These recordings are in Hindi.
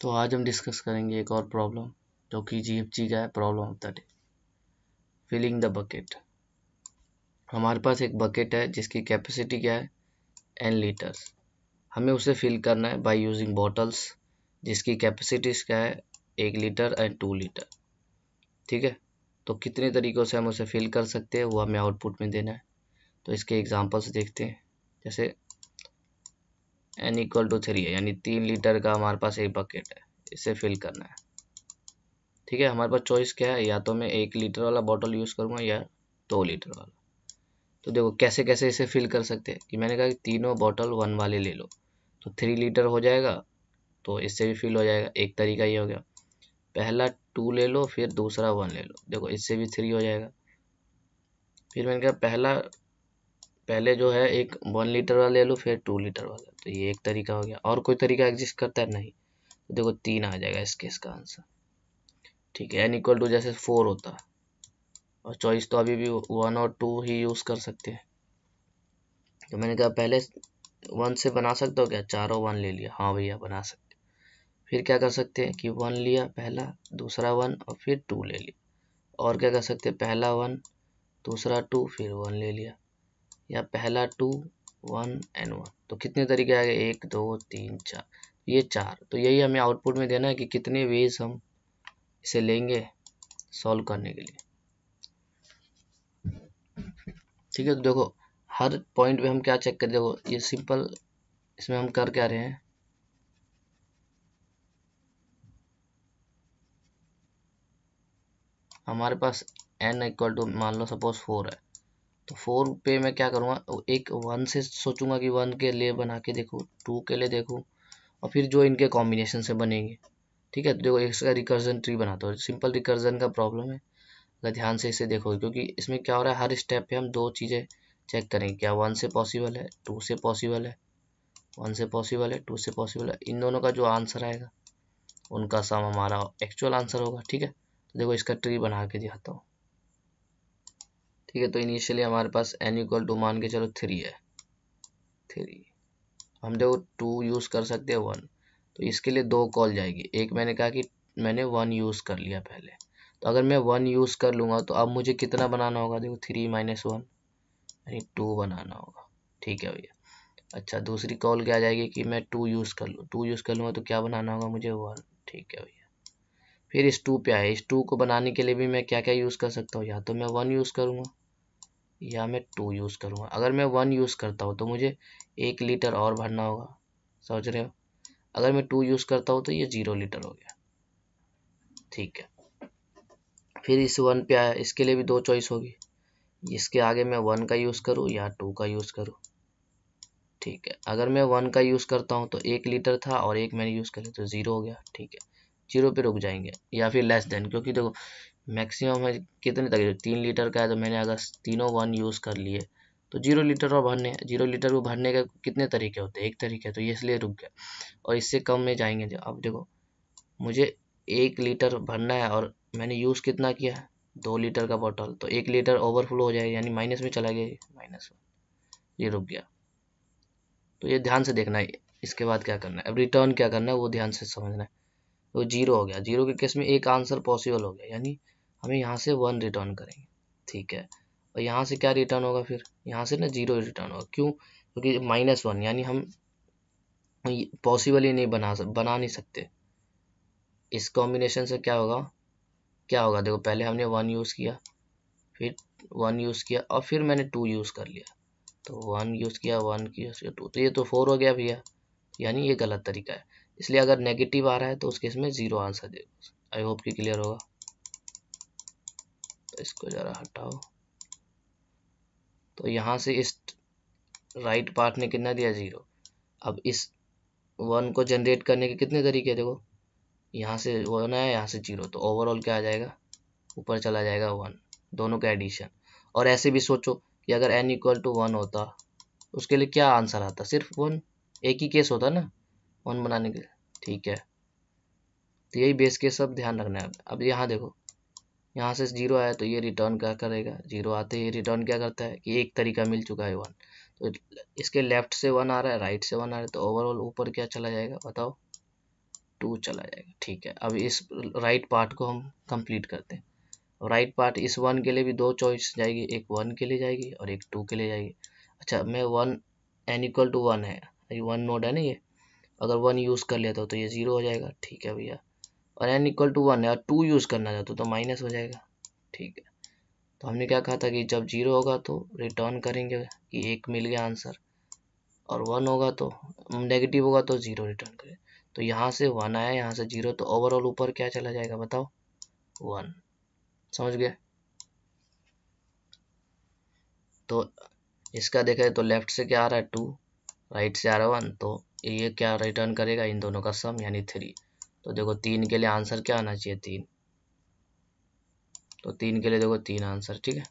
तो आज हम डिस्कस करेंगे एक और प्रॉब्लम जो कि जी का है problem of the day filling the bucket हमारे पास एक बकेट है जिसकी कैपेसिटी क्या है एन लीटर्स हमें उसे फिल करना है बाय यूजिंग बॉटल्स जिसकी कैपेसिटीज क्या है एक लीटर एंड टू लीटर ठीक है तो कितने तरीक़ों से हम उसे फिल कर सकते हैं वो हमें आउटपुट में देना है तो इसके एग्जांपल्स देखते हैं जैसे एन इक्वल टू थ्री है यानी तीन लीटर का हमारे पास एक बकेट है इसे फिल करना है ठीक है हमारे पास चॉइस क्या है या तो मैं एक लीटर वाला बॉटल यूज़ करूँगा या दो लीटर वाला तो देखो कैसे कैसे इसे फिल कर सकते हैं कि मैंने कहा कि तीनों बॉटल वन वाले ले लो तो थ्री लीटर हो जाएगा तो इससे भी फिल हो जाएगा एक तरीका ये हो गया पहला टू ले लो फिर दूसरा वन ले लो देखो इससे भी थ्री हो जाएगा फिर मैंने कहा पहला पहले जो है एक वन लीटर वाला ले लो फिर टू लीटर वाला तो ये एक तरीका हो गया और कोई तरीका एग्जिस्ट करता है नहीं तो देखो तीन आ जाएगा इस केस का आंसर ठीक है एन इक्वल टू जैसे फोर होता है और चॉइस तो अभी भी वन और टू ही यूज़ कर सकते हैं तो मैंने कहा पहले वन से बना सकते हो क्या चारों वन ले लिया हाँ भैया बना सकते फिर क्या कर सकते हैं कि वन लिया पहला दूसरा वन और फिर टू ले लिया और क्या कर सकते हैं पहला वन दूसरा टू फिर वन ले लिया या पहला टू वन एंड वन तो कितने तरीके आ गए एक दो तीन चार ये चार तो यही हमें आउटपुट में देना है कि कितने वेज हम इसे लेंगे सॉल्व करने के लिए ठीक है तो देखो हर पॉइंट पे हम क्या चेक कर देखो ये सिंपल इसमें हम कर क्या रहे हैं हमारे पास एन इक्वल टू मान लो सपोज फोर है तो फोर पे मैं क्या करूँगा एक वन से सोचूंगा कि वन के लिए बना के देखूँ टू के लिए देखूँ और फिर जो इनके कॉम्बिनेशन से बनेंगे ठीक है तो देखो इसका रिकर्जन ट्री बनाता हूँ सिंपल रिकर्जन का प्रॉब्लम है अगर ध्यान से इसे देखो क्योंकि इसमें क्या हो रहा है हर स्टेप पे हम दो चीज़ें चेक करेंगे क्या वन से पॉसिबल है टू से पॉसिबल है वन से पॉसिबल है टू से पॉसिबल है इन दोनों का जो आंसर आएगा उनका सम हमारा एक्चुअल आंसर होगा ठीक है तो देखो इसका ट्री बना के दिखाता हूँ ठीक है तो इनिशियली हमारे पास एन इक्वल टू मान के चलो थ्री है थ्री हम देखो टू यूज़ कर सकते हैं वन तो इसके लिए दो कॉल जाएगी एक मैंने कहा कि मैंने वन यूज़ कर लिया पहले तो अगर मैं वन यूज़ कर लूँगा तो अब मुझे कितना बनाना होगा देखो थ्री माइनस वन यानी टू बनाना होगा ठीक है भैया अच्छा दूसरी कॉल क्या आ जाएगी कि मैं टू यूज़ कर लूँ टू यूज़ कर लूँगा तो क्या बनाना होगा मुझे वन ठीक है भैया फिर इस टू पे आए इस टू को बनाने के लिए भी मैं क्या क्या यूज़ कर सकता हूँ या तो मैं वन यूज़ करूँगा या मैं टू यूज़ करूँगा अगर मैं वन यूज़ करता हूँ तो मुझे एक लीटर और भरना होगा समझ रहे हो अगर मैं टू यूज़ करता हूँ तो ये ज़ीरो लीटर हो गया ठीक है फिर इस वन पे आया इसके लिए भी दो चॉइस होगी इसके आगे मैं वन का यूज़ करूँ या टू का यूज़ करूँ ठीक है अगर मैं वन का यूज़ करता हूँ तो एक लीटर था और एक मैंने यूज़ करें तो ज़ीरो हो गया ठीक है जीरो पे रुक जाएंगे या फिर लेस देन क्योंकि देखो मैक्सिमम है कितने तक तीन लीटर का है तो मैंने अगर तीनों वन यूज़ कर लिए तो जीरो लीटर और भरने जीरो लीटर को भरने के कितने तरीके होते हैं एक तरीके है तो ये इसलिए रुक गया और इससे कम में जाएंगे अब देखो मुझे एक लीटर भरना है और मैंने यूज़ कितना किया है दो लीटर का बॉटल तो एक लीटर ओवरफ्लो हो जाएगा यानी माइनस में चला गया माइनस ये रुक गया तो ये ध्यान से देखना है इसके बाद क्या करना है अब रिटर्न क्या करना है वो ध्यान से समझना है तो जीरो हो गया जीरो के केस में एक आंसर पॉसिबल हो गया यानी हमें यहाँ से वन रिटर्न करेंगे ठीक है और यहाँ से क्या रिटर्न होगा फिर यहाँ से ना जीरो रिटर्न होगा क्यों क्योंकि माइनस वन यानी हम पॉसिबल ही नहीं बना बना नहीं सकते इस कॉम्बिनेशन से क्या होगा क्या होगा देखो पहले हमने वन यूज़ किया फिर वन यूज़ किया और फिर मैंने टू यूज़ कर लिया तो वन यूज़ किया वन यूज़ किया टू तो ये तो फोर हो गया भैया यानी ये गलत तरीका है इसलिए अगर नेगेटिव आ रहा है तो उस केस में ज़ीरो आंसर दे आई होप कि क्लियर होगा तो इसको ज़रा हटाओ तो यहाँ से इस राइट पार्ट ने कितना दिया ज़ीरो अब इस वन को जनरेट करने के कितने तरीके देखो यहाँ से वन आया यहाँ से जीरो तो ओवरऑल क्या आ जाएगा ऊपर चला जाएगा वन दोनों का एडिशन और ऐसे भी सोचो कि अगर एन इक्वल टू वन होता उसके लिए क्या आंसर आता सिर्फ वन एक ही केस होता ना वन बनाने के लिए ठीक है तो यही बेस के सब ध्यान रखना है अब यहाँ देखो यहाँ से जीरो आया तो ये रिटर्न क्या करेगा जीरो आते ही रिटर्न क्या करता है कि एक तरीका मिल चुका है वन तो इसके लेफ्ट से वन आ रहा है राइट से वन आ रहा है तो ओवरऑल ऊपर क्या चला जाएगा बताओ टू चला जाएगा ठीक है अब इस राइट पार्ट को हम कंप्लीट करते हैं राइट पार्ट इस वन के लिए भी दो चॉइस जाएगी एक वन के लिए जाएगी और एक टू के लिए जाएगी अच्छा मैं one N equal to one है वन नोड है ना ये अगर वन यूज़ कर लेता हो तो ये ज़ीरो हो जाएगा ठीक है भैया और एन इक्वल टू वन है और टू यूज़ करना चाहते हो तो माइनस तो हो जाएगा ठीक है तो हमने क्या कहा था कि जब जीरो होगा तो रिटर्न करेंगे कि एक मिल गया आंसर और वन होगा तो नेगेटिव होगा तो ज़ीरो रिटर्न करें तो यहाँ से वन आया यहाँ से जीरो तो ओवरऑल ऊपर क्या चला जाएगा बताओ वन समझ गए तो इसका देखा तो लेफ्ट से क्या आ रहा है टू राइट से आ रहा है वन तो ये क्या रिटर्न करेगा इन दोनों का सम यानी थ्री तो देखो तीन के लिए आंसर क्या आना चाहिए तीन तो तीन के लिए देखो तीन आंसर ठीक है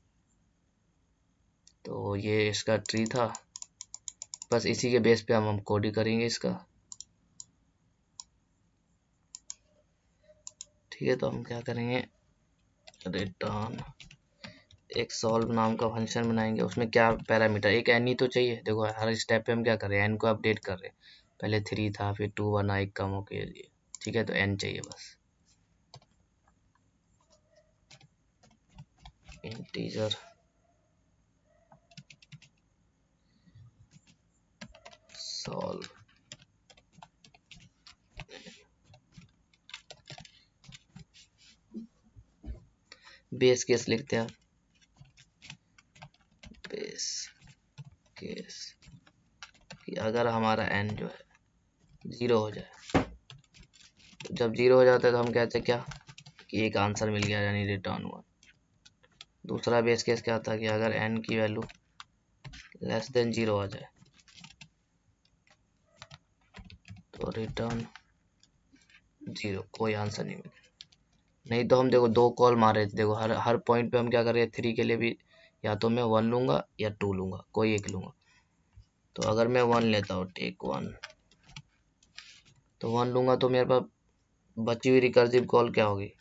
तो ये इसका ट्री था बस इसी के बेस पे हम हम कोडिंग करेंगे इसका ठीक है तो हम क्या करेंगे रिटर्न एक सॉल्व नाम का फंक्शन बनाएंगे उसमें क्या पैरामीटर एक एन ही तो चाहिए देखो हर स्टेप पे हम क्या कर रहे हैं एन को अपडेट कर रहे हैं पहले थ्री था फिर टू बना एक कम हो के लिए ठीक है तो एन चाहिए बस इंटीजर सॉल्व बेस केस लिखते हैं स्पेस केस कि अगर हमारा एन जो है ज़ीरो हो जाए तो जब ज़ीरो हो जाता है तो हम कहते हैं क्या कि एक आंसर मिल गया यानी रिटर्न वन दूसरा बेस केस क्या था कि अगर एन की वैल्यू लेस देन ज़ीरो आ जाए तो रिटर्न ज़ीरो कोई आंसर नहीं मिला नहीं तो हम देखो दो कॉल मारे थे देखो हर हर पॉइंट पे हम क्या कर रहे हैं थ्री के लिए भी या तो मैं वन लूंगा या टू लूंगा कोई एक लूंगा तो अगर मैं वन लेता हूँ टेक वन तो वन लूंगा तो मेरे पास बची हुई रिकर्सिव कॉल क्या होगी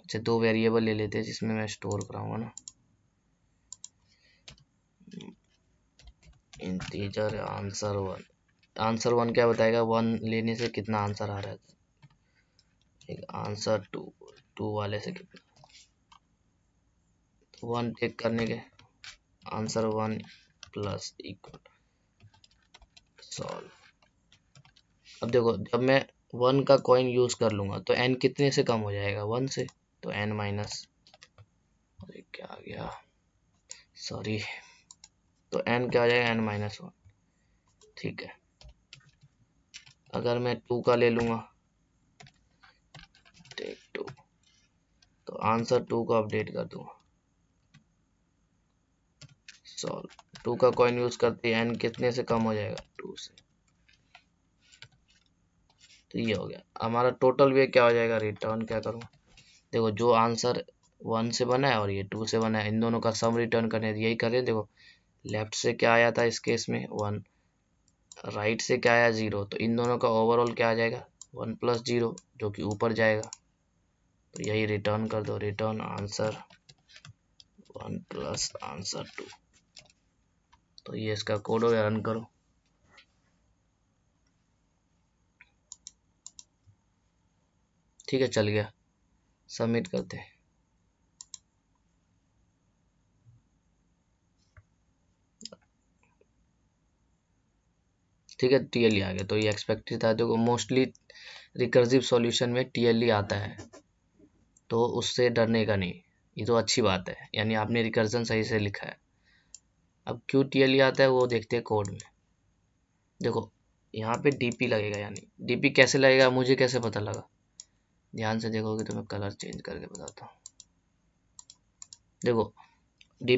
अच्छा दो वेरिएबल ले लेते हैं जिसमें मैं स्टोर कराऊंगा ना integer answer one answer one क्या बताएगा वन लेने से कितना आंसर आ रहा है एक आंसर टू टू वाले से कितना वन टेक करने के answer one plus equal solve अब देखो जब मैं वन का कॉइन यूज कर लूंगा तो एन कितने से कम हो जाएगा वन से तो एन माइनस अरे क्या आ गया सॉरी तो एन क्या हो जाएगा एन माइनस वन ठीक है अगर मैं टू का ले लूंगा टेक टू तो आंसर टू को अपडेट कर दूंगा सॉल्व टू का कॉइन यूज करते हैं एन कितने से कम हो जाएगा टू से तो ये हो गया हमारा टोटल भी क्या हो जाएगा रिटर्न क्या करूँ देखो जो आंसर वन से बना है और ये टू से बना है इन दोनों का सम रिटर्न करने यही करें देखो लेफ्ट से क्या आया था इस केस में वन राइट से क्या आया जीरो तो इन दोनों का ओवरऑल क्या आ जाएगा वन प्लस जीरो जो कि ऊपर जाएगा तो यही रिटर्न कर दो return answer one plus answer two तो ये इसका कोड हो गया रन करो ठीक है चल गया सबमिट करते हैं ठीक है टीएलई e आ गया तो ये एक्सपेक्टेड था देखो मोस्टली रिकर्जिव सॉल्यूशन में टीएलई e आता है तो उससे डरने का नहीं ये तो अच्छी बात है यानी आपने रिकर्जन सही से लिखा है अब क्यों टी एल आता है वो देखते हैं कोड में देखो यहाँ पे पी लगेगा यानी पी कैसे लगेगा मुझे कैसे पता लगा ध्यान से देखोगे तो मैं कलर चेंज करके बताता हूँ देखो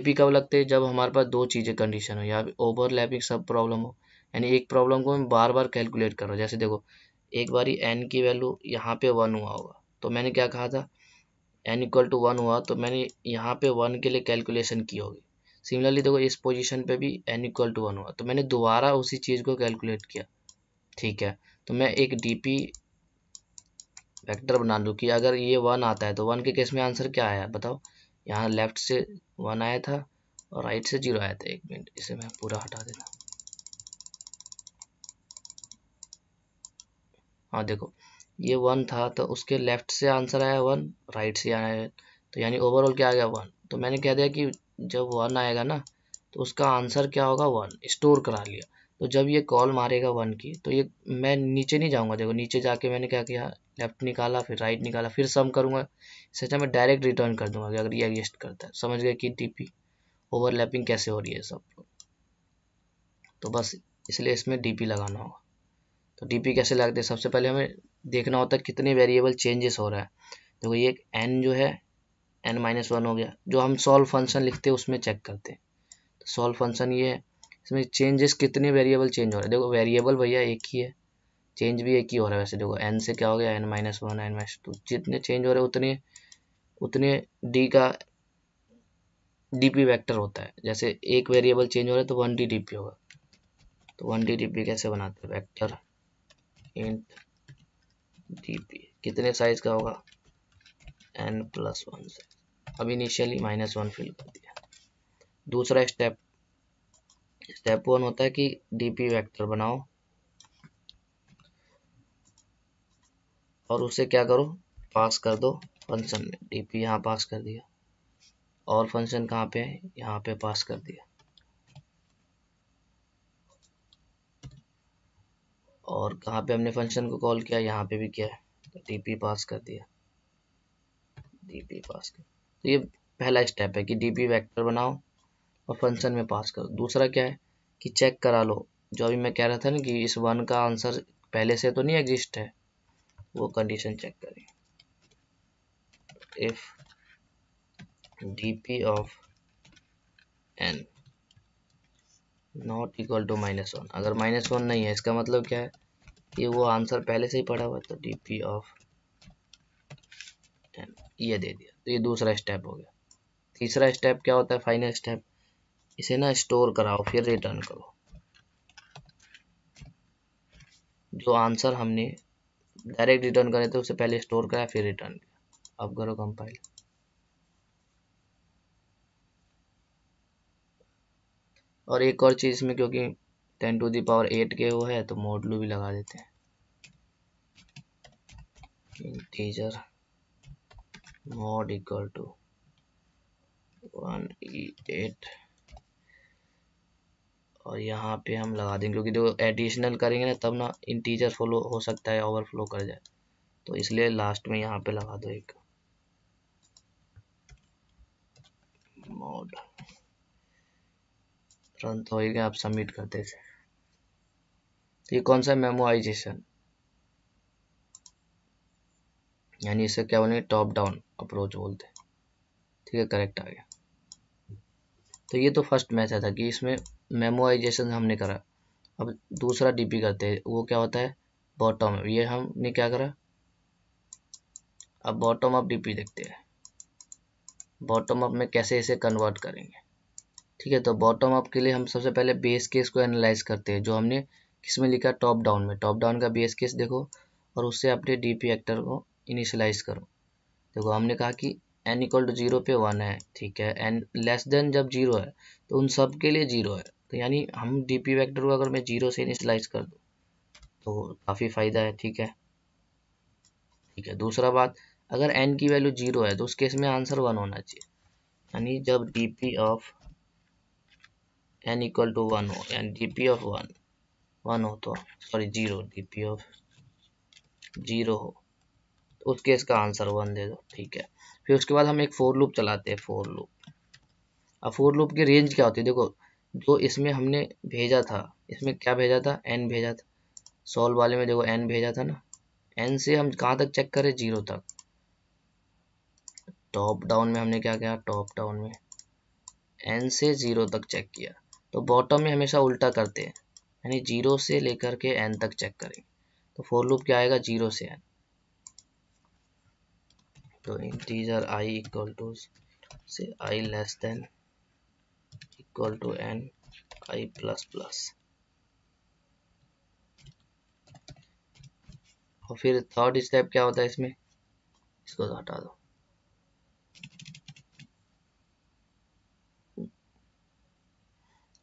पी कब लगते हैं जब हमारे पास दो चीज़ें कंडीशन हो या ओवरलैपिंग सब प्रॉब्लम हो यानी एक प्रॉब्लम को मैं बार बार कैलकुलेट कर रहा हूँ जैसे देखो एक बारी एन की वैल्यू यहाँ पे वन हुआ होगा तो मैंने क्या कहा था एन इक्वल टू वन हुआ तो मैंने यहाँ पे वन के लिए कैलकुलेशन की होगी सिमिलरली देखो इस पोजीशन पे भी एन इक्वल टू वन हुआ तो मैंने दोबारा उसी चीज़ को कैलकुलेट किया ठीक है तो मैं एक पी वैक्टर बना लूँ कि अगर ये वन आता है तो वन के केस में आंसर क्या आया बताओ यहाँ लेफ्ट से वन आया था और राइट से जीरो आया था एक मिनट इसे मैं पूरा हटा देता हाँ देखो ये वन था तो उसके लेफ्ट से आंसर आया वन राइट से आया तो यानी ओवरऑल क्या आ गया वन तो मैंने कह दिया कि जब वन आएगा ना तो उसका आंसर क्या होगा वन स्टोर करा लिया तो जब ये कॉल मारेगा वन की तो ये मैं नीचे नहीं जाऊंगा देखो नीचे जाके मैंने क्या किया लेफ्ट निकाला फिर राइट निकाला फिर सम करूंगा इससे मैं डायरेक्ट रिटर्न कर दूंगा कि अगर ये एग्जिस्ट करता है समझ गए कि डीपी ओवरलैपिंग कैसे हो रही है सब तो बस इसलिए इसमें डीपी लगाना होगा तो डीपी कैसे लगते हैं सबसे पहले हमें देखना होता है कितने वेरिएबल चेंजेस हो रहा है देखो ये एन जो है एन माइनस वन हो गया जो हम सॉल्व फंक्शन लिखते हैं उसमें चेक करते हैं तो सॉल्व फंक्शन ये है इसमें चेंजेस कितने वेरिएबल चेंज हो रहे हैं देखो वेरिएबल भैया एक ही है चेंज भी एक ही हो रहा है वैसे देखो एन से क्या हो गया N minus one N minus two जितने चेंज हो रहे उतने उतने डी का डी पी वैक्टर होता है जैसे एक वेरिएबल चेंज हो रहा है तो वन डी डी पी होगा तो वन डी डी पी कैसे बनाते हैं वैक्टर इंट डी पी कितने साइज का होगा एन प्लस वन साइज अब इनिशियली माइनस वन फिल कर दिया दूसरा स्टेप स्टेप वन होता है कि डीपी वेक्टर बनाओ और उसे क्या करो पास कर दो फंक्शन में डीपी यहाँ पास कर दिया और फंक्शन कहाँ पे है यहाँ पे पास कर दिया और कहाँ पे हमने फंक्शन को कॉल किया यहाँ पे भी किया है तो डीपी पास कर दिया डीपी पास कर तो ये पहला स्टेप है कि डी पी वैक्टर बनाओ और फंक्शन में पास करो दूसरा क्या है कि चेक करा लो जो अभी मैं कह रहा था ना कि इस वन का आंसर पहले से तो नहीं एग्जिस्ट है वो कंडीशन चेक करें if p of n not equal to minus one अगर माइनस वन नहीं है इसका मतलब क्या है कि वो आंसर पहले से ही पड़ा हुआ है तो पी ऑफ एन ये दे दिया तो ये दूसरा स्टेप हो गया तीसरा स्टेप क्या होता है फाइनल स्टेप इसे ना स्टोर कराओ फिर रिटर्न करो जो आंसर हमने डायरेक्ट रिटर्न करे थे उसे पहले स्टोर कराया फिर रिटर्न किया अब करो कंपाइल और एक और चीज़ में क्योंकि ten to the power eight के वो है तो मोडलू भी लगा देते हैं इंटीजर mod equal to 188 और यहाँ पे हम लगा देंगे क्योंकि जो एडिशनल करेंगे ना तब ना इंटीजर फॉलो हो सकता है ओवरफ्लो कर जाए तो इसलिए लास्ट में यहाँ पे लगा दो एक मोड तुरंत हो गया आप सबमिट करते थे तो ये कौन सा मेमोआइजेशन यानी इसे क्या बोलेंगे टॉप डाउन अप्रोच बोलते हैं ठीक है करेक्ट आ गया तो ये तो फर्स्ट मैथड था कि इसमें मेमोइजेशन हमने करा अब दूसरा डीपी करते हैं वो क्या होता है बॉटम ये हमने क्या करा अब बॉटम अप डीपी देखते हैं बॉटम अप में कैसे इसे कन्वर्ट करेंगे ठीक है तो बॉटम अप के लिए हम सबसे पहले बेस केस को एनालाइज करते हैं जो हमने किस में लिखा टॉप डाउन में टॉप डाउन का बेस केस देखो और उससे अपने डीपी एक्टर को इनिशलाइज करो देखो हमने कहा कि एन इक्वल टू जीरो पे वन है ठीक है एन लेस देन जब जीरो है तो उन सब के लिए जीरो है तो यानी हम डी पी वैक्टर को अगर मैं जीरो से इनिशलाइज कर दूँ तो काफ़ी फ़ायदा है ठीक है ठीक है दूसरा बात अगर एन की वैल्यू जीरो है तो उस केस में आंसर वन होना चाहिए यानी जब D P of n equal to one हो यानी D P of one one हो तो sorry zero D P of zero हो उस केस का आंसर वन दे दो ठीक है फिर उसके बाद हम एक फोर लूप चलाते हैं फोर लूप अब फोर लूप की रेंज क्या होती है देखो जो इसमें हमने भेजा था इसमें क्या भेजा था एन भेजा था सॉल्व वाले में देखो एन भेजा था ना एन से हम कहाँ तक चेक करें जीरो तक टॉप डाउन में हमने क्या किया टॉप डाउन में एन से जीरो तक चेक किया तो बॉटम में हमेशा उल्टा करते हैं यानी जीरो से लेकर के एन तक चेक करें तो फोर लूप क्या आएगा जीरो से एन तो इंटीजर i इक्वल टू से i less than equal to n i plus plus और फिर थर्ड स्टेप क्या होता है इसमें इसको तो हटा दो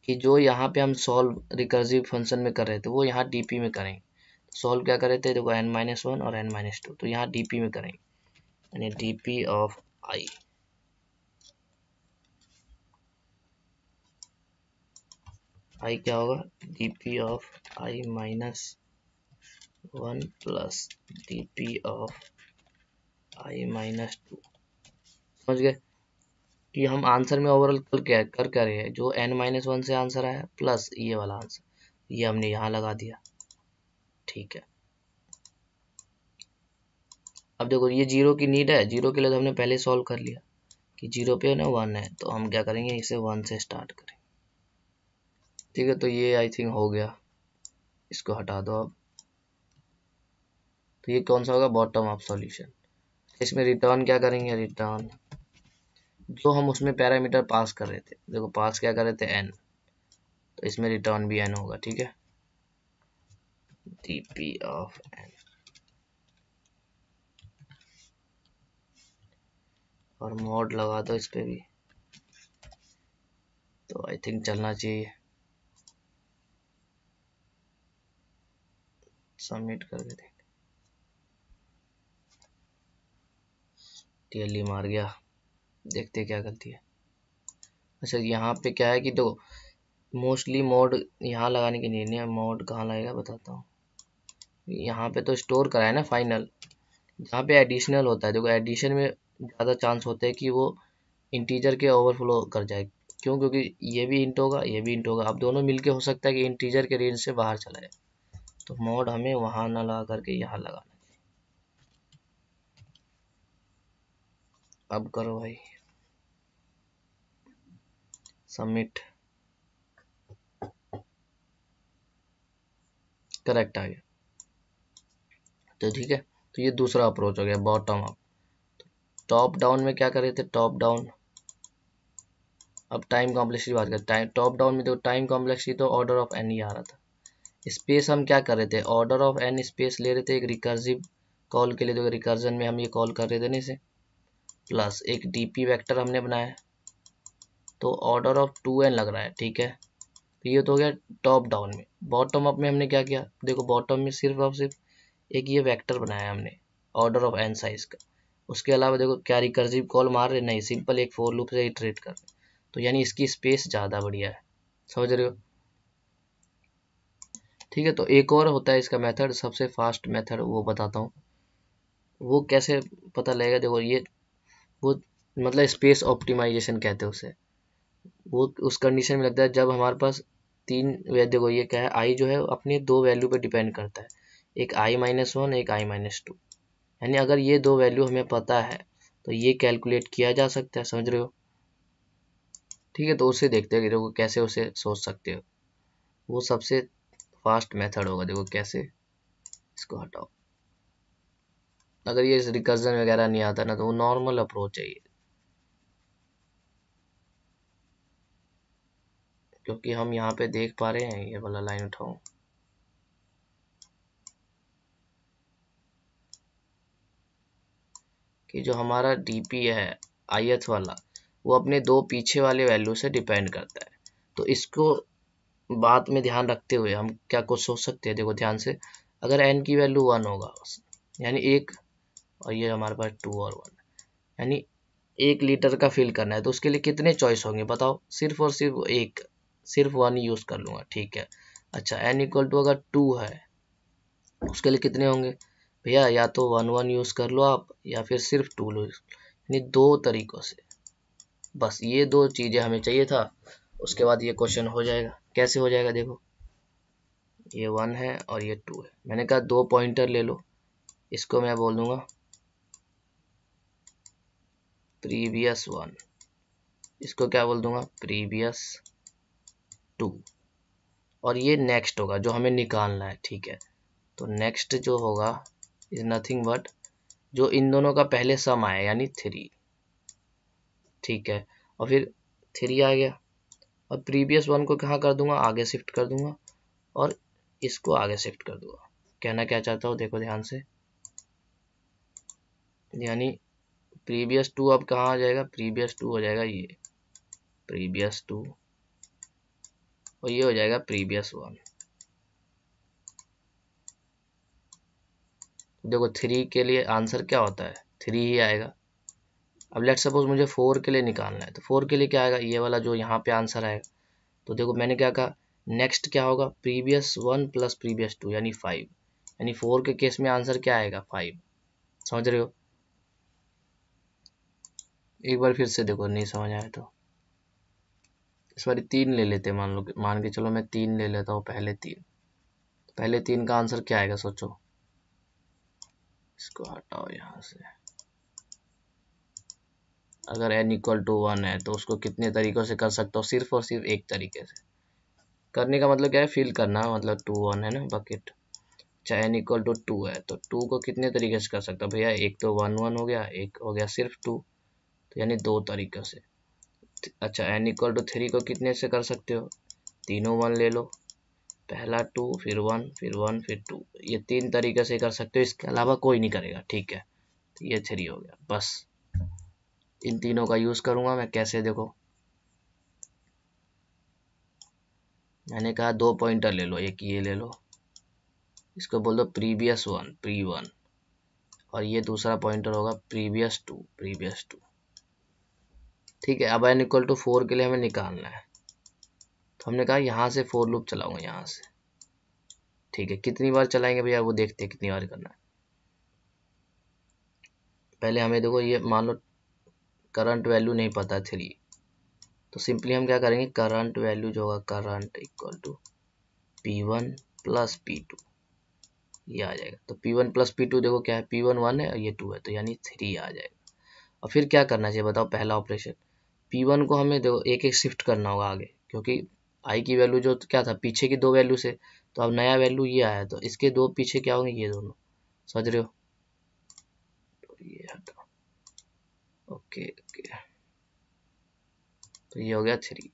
कि जो यहाँ पे हम सॉल्व रिकर्सिव फंक्शन में कर रहे थे वो यहाँ डीपी में करेंगे सॉल्व क्या कर रहे थे देखो एन माइनस वन और एन माइनस टू तो यहाँ डीपी में करेंगे यानी D P of i i क्या होगा D P of i minus one plus D P of i minus two समझ गए कि हम आंसर में ओवरऑल कल क्या कर कर रहे हैं जो एन माइनस वन से आंसर आया प्लस ये वाला आंसर ये हमने यहाँ लगा दिया ठीक है अब देखो ये जीरो की नीड है जीरो के लिए तो हमने पहले सॉल्व कर लिया कि जीरो पे ना वन है तो हम क्या करेंगे इसे वन से स्टार्ट करें ठीक है तो ये आई थिंक हो गया इसको हटा दो अब तो ये कौन सा होगा बॉटम ऑफ सॉल्यूशन इसमें रिटर्न क्या करेंगे रिटर्न जो हम उसमें पैरामीटर पास कर रहे थे देखो पास क्या कर रहे थे एन तो इसमें रिटर्न भी एन होगा ठीक है डी पी ऑफ एन और मोड लगा दो इस पर भी तो आई थिंक चलना चाहिए सबमिट कर देते टीएलई e मार गया देखते क्या गलती है अच्छा यहाँ पे क्या है कि दो मोस्टली मोड यहाँ लगाने की नहीं है मोड कहाँ लगेगा बताता हूँ यहाँ पे तो स्टोर करा है ना फाइनल यहाँ पे एडिशनल होता है देखो एडिशन में ज़्यादा चांस होते हैं कि वो इंटीजर के ओवरफ्लो कर जाए क्यों क्योंकि ये भी इंट होगा ये भी इंट होगा अब दोनों मिलके हो सकता है कि इंटीजर के रेंज से बाहर चला जाए तो मोड हमें वहाँ ना लगा करके यहाँ लगाना अब करो भाई सबमिट करेक्ट आ गया तो ठीक है तो ये दूसरा अप्रोच हो गया बॉटम अप टॉप डाउन में क्या कर रहे थे टॉप डाउन अब टाइम कॉम्प्लेक्स की बात करते टाइम टॉप डाउन में तो टाइम कॉम्प्लेक्स ही तो ऑर्डर ऑफ एन ही आ रहा था स्पेस हम क्या कर रहे थे ऑर्डर ऑफ एन स्पेस ले रहे थे एक रिकर्जिव कॉल के लिए तो रिकर्जन में हम ये कॉल कर रहे थे ना इसे प्लस एक डीपी वेक्टर हमने बनाया तो ऑर्डर ऑफ टू एन लग रहा है ठीक है तो ये तो हो गया टॉप डाउन में बॉटम अप में हमने क्या किया देखो बॉटम में सिर्फ और सिर्फ एक ये वैक्टर बनाया हमने ऑर्डर ऑफ एन साइज का उसके अलावा देखो क्या रिकर्जिव कॉल मार रहे नहीं सिंपल एक फोर लूप से इटरेट कर रहे तो यानी इसकी स्पेस ज़्यादा बढ़िया है समझ रहे हो ठीक है तो एक और होता है इसका मेथड सबसे फास्ट मेथड वो बताता हूँ वो कैसे पता लगेगा देखो ये वो मतलब स्पेस ऑप्टिमाइजेशन कहते हैं उसे वो उस कंडीशन में लगता है जब हमारे पास तीन देखो ये क्या है आई जो है अपने दो वैल्यू पर डिपेंड करता है एक आई माइनस वन एक आई माइनस टू यानी अगर ये दो वैल्यू हमें पता है तो ये कैलकुलेट किया जा सकता है समझ रहे हो ठीक है तो उसे देखते हैं देखो कैसे उसे सोच सकते हो वो सबसे फास्ट मेथड होगा देखो कैसे इसको हटाओ अगर ये रिकर्जन वगैरह नहीं आता ना तो वो नॉर्मल अप्रोच है ये क्योंकि हम यहाँ पे देख पा रहे हैं ये वाला लाइन उठाऊँ कि जो हमारा डी पी है एथ वाला वो अपने दो पीछे वाले वैल्यू से डिपेंड करता है तो इसको बात में ध्यान रखते हुए हम क्या कुछ सोच सकते हैं देखो ध्यान से अगर एन की वैल्यू वन होगा यानी एक और ये हमारे पास टू और वन यानी एक लीटर का फिल करना है तो उसके लिए कितने चॉइस होंगे बताओ सिर्फ और सिर्फ एक सिर्फ वन यूज़ कर लूँगा ठीक है अच्छा एन इक्वल टू अगर टू है उसके लिए कितने होंगे भैया या तो वन वन यूज़ कर लो आप या फिर सिर्फ टू लो यानी दो तरीक़ों से बस ये दो चीज़ें हमें चाहिए था उसके बाद ये क्वेश्चन हो जाएगा कैसे हो जाएगा देखो ये वन है और ये टू है मैंने कहा दो पॉइंटर ले लो इसको मैं बोल दूंगा प्रीवियस वन इसको क्या बोल दूंगा प्रीवियस टू और ये नेक्स्ट होगा जो हमें निकालना है ठीक है तो नेक्स्ट जो होगा इज नथिंग बट जो इन दोनों का पहले सम आया यानी थ्री ठीक है और फिर थ्री आ गया और प्रीवियस वन को कहाँ कर दूंगा आगे शिफ्ट कर दूंगा और इसको आगे शिफ्ट कर दूंगा कहना क्या चाहता हूँ देखो ध्यान से यानी प्रीवियस टू अब कहाँ आ जाएगा प्रीवियस टू हो जाएगा ये प्रीवियस टू और ये हो जाएगा प्रीवियस वन देखो थ्री के लिए आंसर क्या होता है थ्री ही आएगा अब लेट सपोज मुझे फोर के लिए निकालना है तो फोर के लिए क्या आएगा ये वाला जो यहाँ पे आंसर आएगा तो देखो मैंने क्या कहा नेक्स्ट क्या होगा previous one plus previous two यानी फाइव यानी फोर के केस में आंसर क्या आएगा फाइव समझ रहे हो एक बार फिर से देखो नहीं समझ आए तो इस बार तीन ले लेते मान लो मान के चलो मैं तीन ले लेता हूँ पहले तीन पहले तीन का आंसर क्या आएगा सोचो इसको हटाओ यहाँ से अगर एन इक्वल टू वन है तो उसको कितने तरीक़ों से कर सकता हूँ सिर्फ और सिर्फ एक तरीके से करने का मतलब क्या है फिल करना मतलब टू वन है ना बकेट अच्छा एन इक्वल टू टू है तो टू को कितने तरीके से कर सकता भैया एक तो वन वन हो गया एक हो गया सिर्फ टू तो यानी दो तरीक़ों से अच्छा एन इक्वल टू थ्री को कितने से कर सकते हो तीनों वन ले लो पहला टू फिर वन फिर वन फिर टू ये तीन तरीके से कर सकते हो इसके अलावा कोई नहीं करेगा ठीक है तो ये थ्री अच्छा हो गया बस इन तीनों का यूज़ करूँगा मैं कैसे देखो मैंने कहा दो पॉइंटर ले लो एक ये ले लो इसको बोल दो प्रीवियस वन प्री वन और ये दूसरा पॉइंटर होगा प्रीवियस टू प्रीवियस टू ठीक है अब एन इक्वल टू फोर के लिए हमें निकालना है तो हमने कहा यहाँ से फोर लूप चलाऊंगा यहाँ से ठीक है कितनी बार चलाएंगे भैया वो देखते हैं कितनी बार करना है पहले हमें देखो ये मान लो करंट वैल्यू नहीं पता थ्री तो सिंपली हम क्या करेंगे करंट वैल्यू जो होगा current equal to p one plus p two ये आ जाएगा तो p one plus p two देखो क्या है पी वन वन है और ये टू है तो यानी थ्री आ जाएगा और फिर क्या करना चाहिए बताओ पहला ऑपरेशन पी वन को हमें देखो एक एक शिफ्ट करना होगा आगे क्योंकि आई की वैल्यू जो क्या था पीछे की दो वैल्यू से तो अब नया वैल्यू ये आया तो इसके दो पीछे क्या होंगे ये दोनों समझ रहे हो तो ये हटा तो। ओके ओके तो ये हो गया थ्री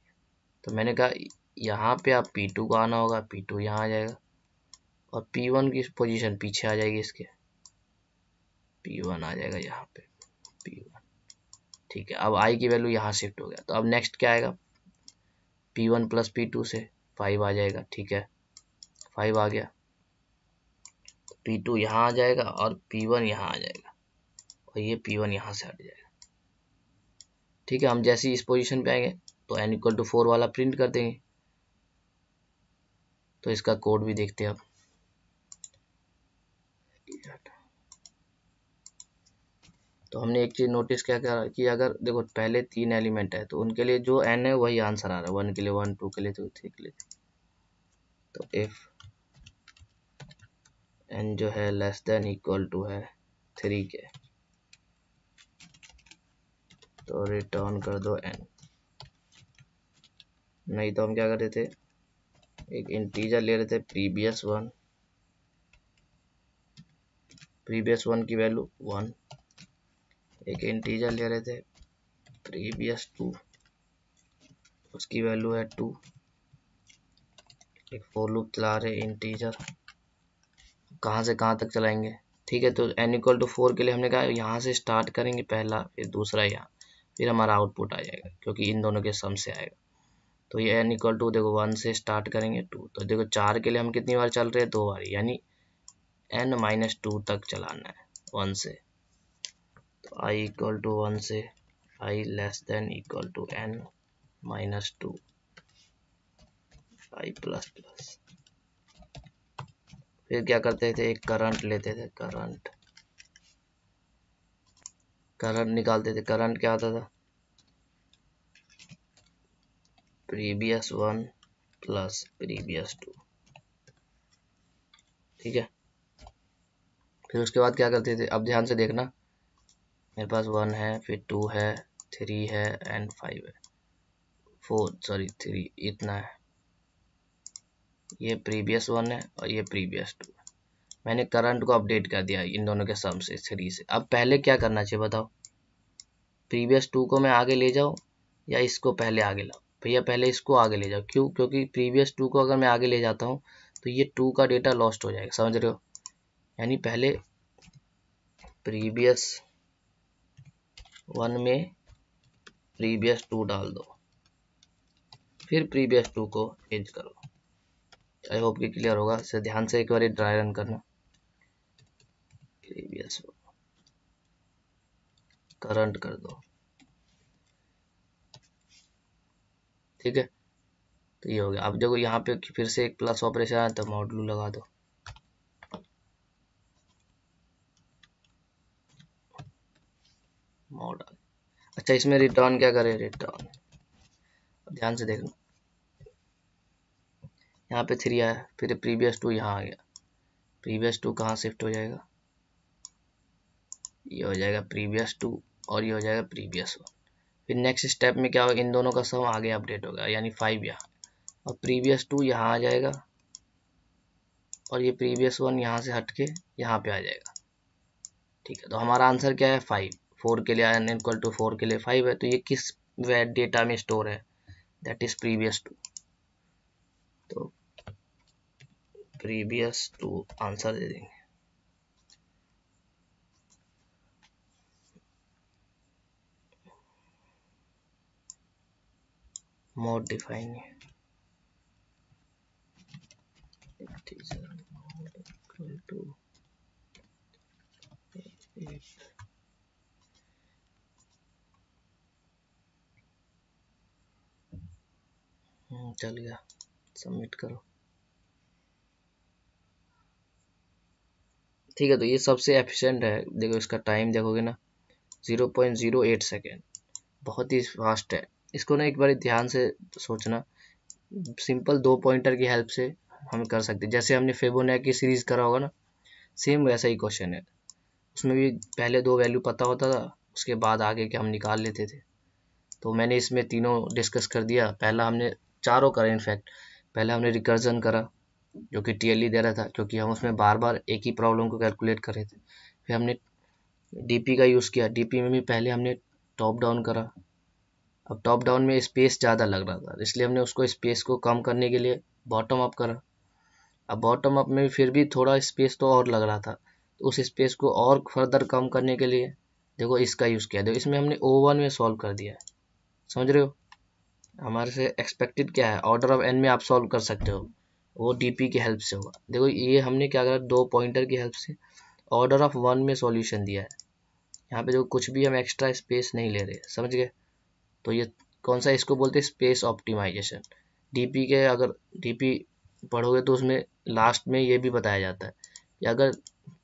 तो मैंने कहा यहाँ पे आप पी टू को आना होगा पी टू यहाँ आ जाएगा और पी वन की पोजीशन पीछे आ जाएगी इसके पी वन आ जाएगा यहाँ पे पी वन ठीक है अब आई की वैल्यू यहाँ शिफ्ट हो गया तो अब नेक्स्ट क्या आएगा p one plus p two से फाइव आ जाएगा ठीक है फाइव आ गया पी टू यहाँ आ जाएगा और पी वन यहाँ आ जाएगा और ये पी वन यहाँ से हट जाएगा ठीक है हम जैसे ही इस पोजीशन पे आएंगे तो एन इक्वल टू फोर वाला प्रिंट कर देंगे तो इसका कोड भी देखते हैं आप तो हमने एक चीज़ नोटिस क्या करा कि अगर देखो पहले तीन एलिमेंट है तो उनके लिए जो एन है वही आंसर आ रहा है वन के लिए वन टू के लिए टू थ्री के लिए तो इफ एन तो जो है लेस देन इक्वल टू है थ्री के तो रिटर्न कर दो एन नहीं तो हम क्या कर रहे थे एक इंटीजर ले रहे थे प्रीवियस वन प्रीवियस वन की वैल्यू वन एक इंटीजर ले रहे थे प्रीवियस टू उसकी वैल्यू है टू एक फोर लूप चला रहे इंटीजर कहाँ से कहाँ तक चलाएंगे ठीक है तो एन इक्वल टू फोर के लिए हमने कहा यहाँ से स्टार्ट करेंगे पहला फिर दूसरा यहाँ फिर हमारा आउटपुट आ जाएगा क्योंकि इन दोनों के सम से आएगा तो ये एन इक्वल टू देखो वन से स्टार्ट करेंगे टू तो देखो चार के लिए हम कितनी बार चल रहे हैं दो बार यानी एन माइनस टू तक चलाना है वन से i equal to 1 से i less than equal to n minus 2 i plus plus फिर क्या करते थे एक करंट लेते थे करंट करंट निकालते थे करंट क्या आता था previous one plus previous two ठीक है फिर उसके बाद क्या करते थे अब ध्यान से देखना मेरे पास वन है फिर टू है थ्री है एंड फाइव है फोर सॉरी थ्री इतना है ये प्रीवियस वन है और ये प्रीवियस टू है मैंने करंट को अपडेट कर दिया इन दोनों के सम से थ्री से अब पहले क्या करना चाहिए बताओ प्रीवियस टू को मैं आगे ले जाऊँ या इसको पहले आगे लाओ भैया पहले इसको आगे ले जाओ क्यों क्योंकि प्रीवियस टू को अगर मैं आगे ले जाता हूँ तो ये टू का डेटा लॉस्ट हो जाएगा समझ रहे हो यानी पहले प्रीवियस वन में प्रीवियस टू डाल दो फिर प्रीवियस टू को एज करो आई होप कि क्लियर होगा इसे ध्यान से एक बार ड्राई रन करना प्रीवियस करंट कर दो ठीक है तो ये हो गया अब जब यहाँ पे फिर से एक प्लस ऑपरेशन आया तो मॉडलू लगा दो मॉडल अच्छा इसमें रिटर्न क्या करें रिटर्न ध्यान से देख लो यहाँ पे थ्री आया फिर प्रीवियस टू यहाँ आ गया प्रीवियस टू कहाँ शिफ्ट हो जाएगा ये हो जाएगा प्रीवियस टू और ये हो जाएगा प्रीवियस वन फिर नेक्स्ट स्टेप में क्या होगा इन दोनों का सम आगे अपडेट होगा यानी फाइव यहाँ और प्रीवियस टू यहाँ आ जाएगा और ये प्रीवियस वन यहाँ से हट के यहाँ पे आ जाएगा ठीक है तो हमारा आंसर क्या है फाइव फोर के लिए एन इक्वल टू फोर के लिए फाइव है तो ये किस वैट डेटा में स्टोर है दैट इज प्रीवियस टू तो प्रीवियस टू आंसर दे देंगे मोड डिफाइन टू हम्म, चल गया सबमिट करो ठीक है तो ये सबसे एफिशिएंट है देखो इसका टाइम देखोगे ना 0.08 सेकेंड बहुत ही फास्ट है इसको ना एक बार ध्यान से सोचना सिंपल दो पॉइंटर की हेल्प से हम कर सकते हैं जैसे हमने फेबोनैक की सीरीज करा होगा ना सेम वैसा ही क्वेश्चन है उसमें भी पहले दो वैल्यू पता होता था उसके बाद आगे के हम निकाल लेते थे तो मैंने इसमें तीनों डिस्कस कर दिया पहला हमने चारों करें इनफैक्ट पहले हमने रिकर्जन करा जो कि टी दे रहा था क्योंकि हम उसमें बार बार एक ही प्रॉब्लम को कैलकुलेट कर रहे थे फिर हमने डी का यूज़ किया डी में भी पहले हमने टॉप डाउन करा अब टॉप डाउन में स्पेस ज़्यादा लग रहा था इसलिए हमने उसको स्पेस को कम करने के लिए बॉटम अप करा अब बॉटम अप में फिर भी थोड़ा स्पेस तो और लग रहा था तो उस स्पेस को और फर्दर कम करने के लिए देखो इसका यूज़ किया देखो इसमें हमने ओ में सॉल्व कर दिया है समझ रहे हो हमारे से एक्सपेक्टेड क्या है ऑर्डर ऑफ एन में आप सॉल्व कर सकते हो वो पी की हेल्प से होगा देखो ये हमने क्या करा दो पॉइंटर की हेल्प से ऑर्डर ऑफ वन में सॉल्यूशन दिया है यहाँ पे जो कुछ भी हम एक्स्ट्रा स्पेस नहीं ले रहे समझ गए तो ये कौन सा इसको बोलते हैं स्पेस ऑप्टिमाइजेशन पी के अगर पी पढ़ोगे तो उसमें लास्ट में ये भी बताया जाता है कि अगर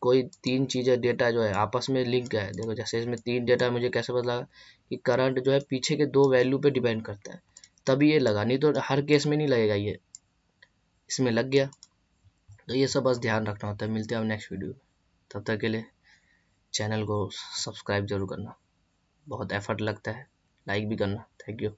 कोई तीन चीज़ें डेटा जो है आपस में लिंक है देखो जैसे इसमें तीन डेटा मुझे कैसे पता लगा कि करंट जो है पीछे के दो वैल्यू पे डिपेंड करता है तभी ये लगा नहीं तो हर केस में नहीं लगेगा ये इसमें लग गया तो ये सब बस ध्यान रखना होता है मिलते हैं अब नेक्स्ट वीडियो तब तक के लिए चैनल को सब्सक्राइब जरूर करना बहुत एफर्ट लगता है लाइक भी करना थैंक यू